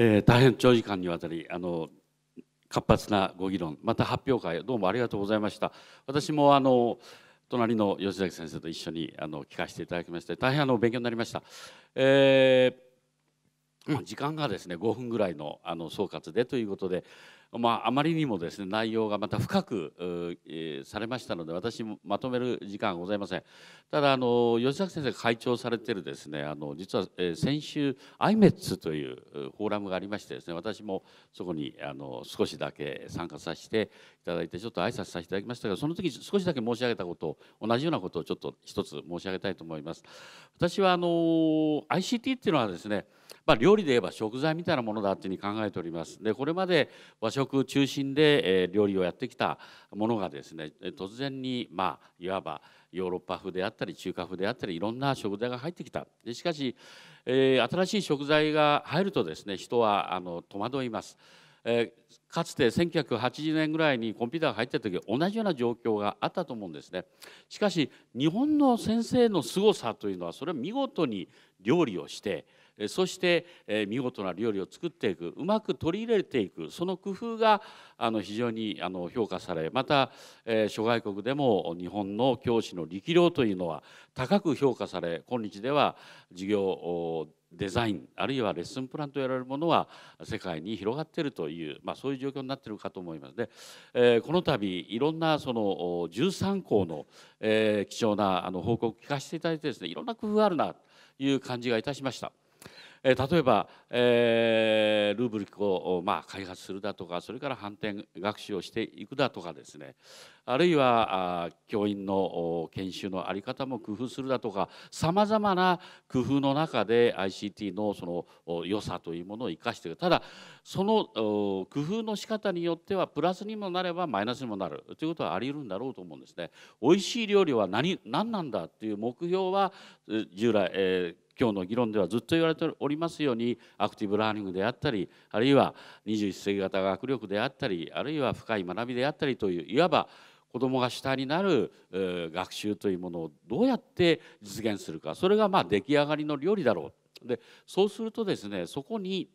えー、大変長時間にわたりあの活発なご議論また発表会どうもありがとうございました私もあの隣の吉崎先生と一緒にあの聞かせていただきまして大変あの勉強になりました、えー時間がですね5分ぐらいのあの総括でということで、まあ、あまりにもですね内容がまた深く、えー、されましたので私もまとめる時間はございませんただあの吉崎先生が会長されてるですねあの実は、えー、先週 IMETS というフォーラムがありましてですね私もそこにあの少しだけ参加させていただいてちょっと挨拶させていただきましたがその時少しだけ申し上げたことを同じようなことをちょっと一つ申し上げたいと思います。私はあの ICT っていうのはですねまあ、料理で言えば食材みたいなものだというふうに考えておりますでこれまで和食中心で、えー、料理をやってきたものがですね突然に、まあ、いわばヨーロッパ風であったり中華風であったりいろんな食材が入ってきたでしかし、えー、新しい食材が入るとですね人はあの戸惑います。えー、かつて1980年ぐらいにコンピューターが入った時同じような状況があったと思うんですねしかし日本の先生の凄さというのはそれは見事に料理をしてそして見事な料理を作っていくうまく取り入れていくその工夫があの非常にあの評価されまた諸外国でも日本の教師の力量というのは高く評価され今日では授業デザインあるいはレッスンプランとやられるものは世界に広がっているという、まあ、そういう状況になっているかと思いますで、えー、この度いろんなその13校の、えー、貴重なあの報告を聞かせていただいてですねいろんな工夫があるなという感じがいたしました。えー、例えば、えー、ルーブリックを、まあ、開発するだとかそれから反転学習をしていくだとかですねあるいは教員の研修の在り方も工夫するだとかさまざまな工夫の中で ICT のその良さというものを生かしていただその工夫の仕方によってはプラスにもなればマイナスにもなるということはあり得るんだろうと思うんですね。美味しい料理は何何なんだっていう目標は従来、えー今日の議論ではずっと言われておりますようにアクティブラーニングであったりあるいは21世紀型学力であったりあるいは深い学びであったりといういわば子どもが主体になる学習というものをどうやって実現するかそれがまあ出来上がりの料理だろうでそうするとですねそこに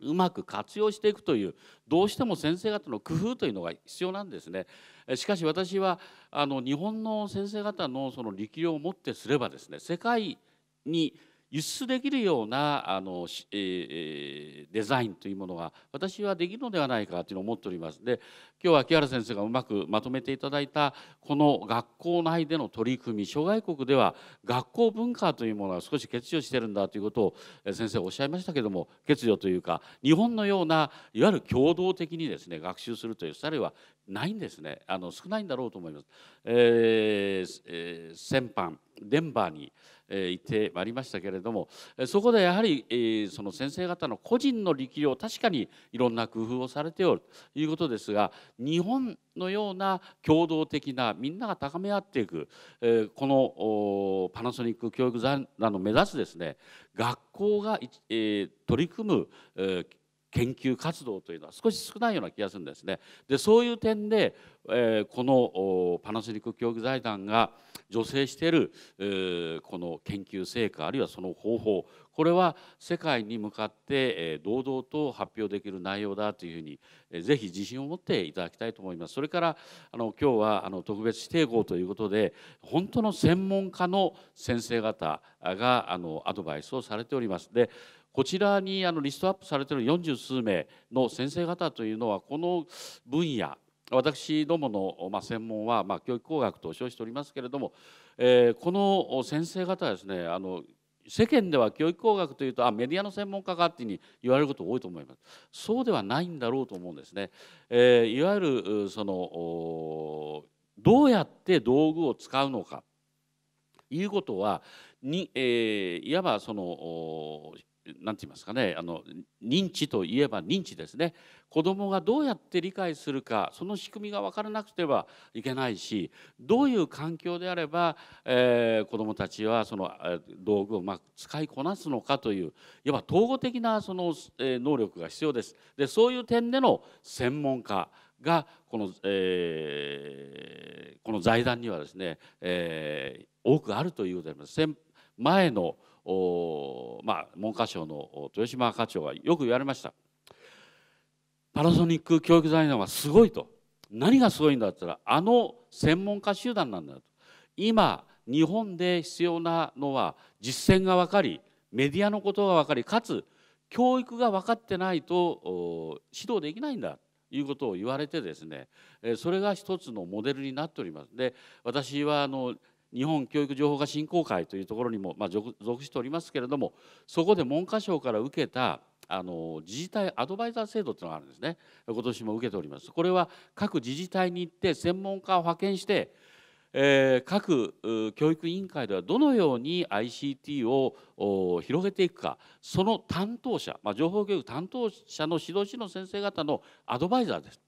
うまく活用していくというどうしても先生方の工夫というのが必要なんですねしかし私はあの日本の先生方のその力量をもってすればですね世界に輸出できるようなあの、えー、デザインというものが私はできるのではないかというのを思っておりますで今日は木原先生がうまくまとめていただいたこの学校内での取り組み諸外国では学校文化というものが少し欠如してるんだということを先生おっしゃいましたけども欠如というか日本のようないわゆる共同的にですね学習するというあるいはないんですねあの少ないんだろうと思います、えーえー、先般デンバーに、えー、行ってまいりましたけれどもそこでやはり、えー、その先生方の個人の力量確かにいろんな工夫をされておるということですが日本のような共同的なみんなが高め合っていく、えー、このパナソニック教育財団の目指すですね学校が、えー、取り組む、えー研究活動というのは少し少ないような気がするんですね。でそういう点で、えー、このパナソニック教育財団が助成している、えー、この研究成果あるいはその方法これは世界に向かって、えー、堂々と発表できる内容だというふうに、えー、ぜひ自信を持っていただきたいと思います。それからあの今日はあの特別指定校ということで本当の専門家の先生方があのアドバイスをされております。でこちらにあのリストアップされている40数名の先生方というのはこの分野私どもの、ま専門は、ま教育工学と称しておりますけれども、えこの先生方はですねあの世間では教育工学というとあメディアの専門家かっていうに言われること多いと思いますそうではないんだろうと思うんですね、えいわゆるそのどうやって道具を使うのかいうことはに、えー、いわばその何て言いますかねあの認知といえば認知ですね子どもがどうやって理解するかその仕組みが分からなくてはいけないしどういう環境であれば、えー、子どもたちはその道具をうまく使いこなすのかといういわば統合的なその、えー、能力が必要です。でそういう点での専門家がこの,、えー、この財団にはですね、えー、多くあるというりです。前のまあ、文科省の豊島課長がよく言われましたパナソニック教育財団はすごいと何がすごいんだったらあの専門家集団なんだと今日本で必要なのは実践が分かりメディアのことが分かりかつ教育が分かってないと指導できないんだということを言われてですねそれが一つのモデルになっております。で私はあの日本教育情報化振興会というところにも、まあ、属しておりますけれどもそこで文科省から受けたあの自治体アドバイザー制度というのがあるんですね今年も受けておりますこれは各自治体に行って専門家を派遣して、えー、各教育委員会ではどのように ICT を広げていくかその担当者、まあ、情報教育担当者の指導士の先生方のアドバイザーです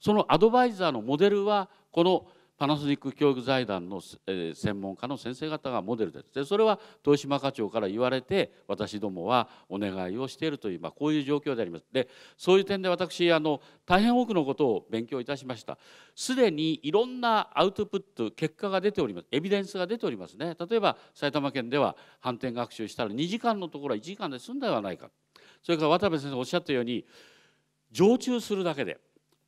そのアドバイザーのモデルはこのパナソニック教育財団の、専門家の先生方がモデルですでそれは豊島課長から言われて私どもはお願いをしているという、まあ、こういう状況でありますでそういう点で私あの大変多くのことを勉強いたしましたすでにいろんなアウトプット結果が出ておりますエビデンスが出ておりますね例えば埼玉県では反転学習したら2時間のところは1時間で済んだではないかそれから渡部先生おっしゃったように常駐するだけで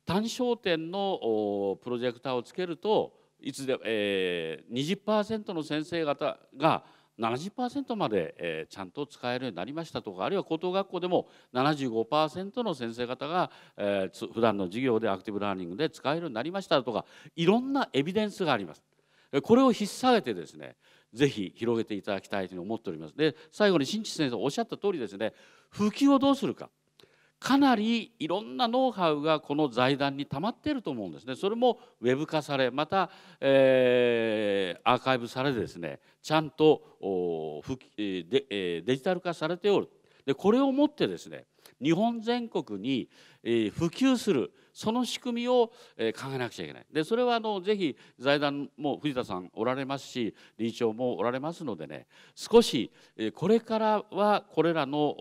単焦点のプロジェクターをつけるといつで、えー、20%の先生方が70%まで、えー、ちゃんと使えるようになりましたとかあるいは高等学校でも75%の先生方が、えー、普段の授業でアクティブラーニングで使えるようになりましたとかいろんなエビデンスがあります。これを引っ提げてですねぜひ広げていただきたいと思っております。で最後に新地先生おっしゃった通りですね普及をどうするかかなりいろんなノウハウがこの財団に溜まっていると思うんですねそれもウェブ化されまた、えー、アーカイブされですねちゃんとデジタル化されておるでこれをもってですね日本全国に、えー、普及するその仕組みを、えー、考えなくちゃいけないでそれはあのぜひ財団も藤田さんおられますし理事長もおられますのでね少し、えー、これからはこれらの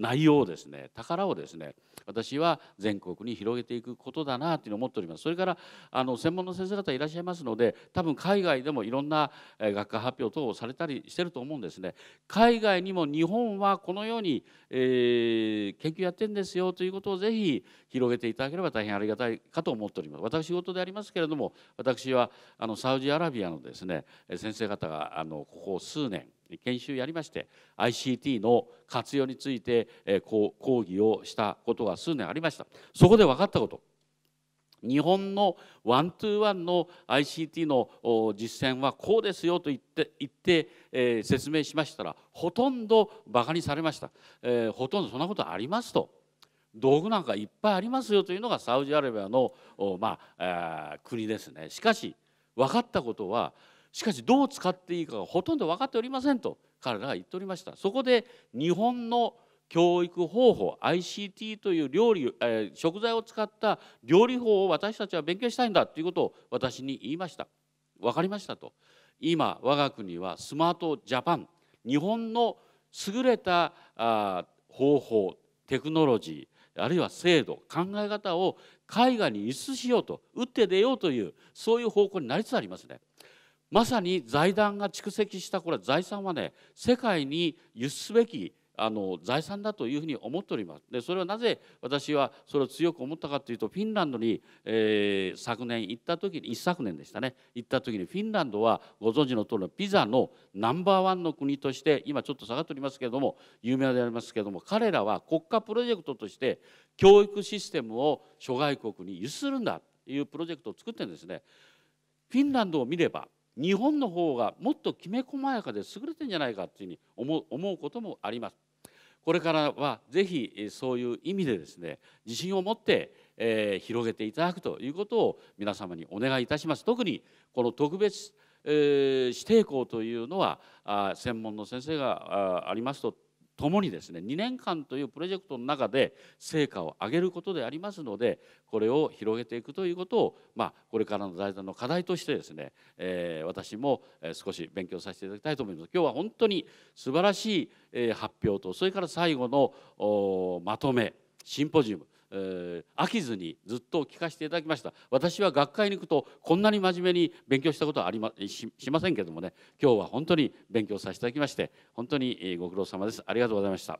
内容をですね宝をですね私は全国に広げていくことだなというのを思っておりますそれからあの専門の先生方いらっしゃいますので多分海外でもいろんな学科発表等をされたりしてると思うんですね海外にも日本はこのように、えー、研究やってんですよということをぜひ広げていただければ大変ありがたいかと思っております私事でありますけれども私はあのサウジアラビアのですね先生方があのここ数年に研修やりまして ICT の活用について、えこう講義をしたことが数年ありましたそこで分かったこと日本のワントゥーワンの ICT の実践はこうですよと言って言って、えー、説明しましたらほとんどバカにされました、えー、ほとんどそんなことありますと道具なんかいっぱいありますよというのがサウジアラビアの、まあ、国ですねしかし分かったことはしかしどう使っていいかがほとんど分かっておりませんと彼らは言っておりましたそこで日本の教育方法 ICT という料理、えー、食材を使った料理法を私たちは勉強したいんだということを私に言いました分かりましたと今我が国はスマートジャパン日本の優れたあ方法テクノロジーあるいは制度考え方を海外に輸出しようと打って出ようというそういう方向になりつつありますね。まさに財団が蓄積したこれ財産はね世界に輸出すべきあの財産だというふうに思っておりますでそれはなぜ私はそれを強く思ったかというとフィンランドに、えー、昨年行った時に一昨年でしたね行った時にフィンランドはご存知の通りピザのナンバーワンの国として今ちょっと下がっておりますけれども有名でありますけれども彼らは国家プロジェクトとして教育システムを諸外国に輸出するんだというプロジェクトを作ってるんですね。フィンランドを見れば日本の方がもっときめ細やかで優れてんじゃないかというふうに思うこともあります。これからはぜひそういう意味でですね自信を持って、えー、広げていただくということを皆様にお願いいたします。特にこの特別、えー、指定校というのはあ専門の先生があありますと共にですね2年間というプロジェクトの中で成果を上げることでありますのでこれを広げていくということを、まあ、これからの財団の課題としてですね、えー、私も少し勉強させていただきたいと思います。今日は本当に素晴らしい発表とそれから最後のまとめシンポジウムえ飽きずにずっと聞かせていただきました私は学会に行くとこんなに真面目に勉強したことはありましませんけどもね今日は本当に勉強させていただきまして本当にご苦労様ですありがとうございました。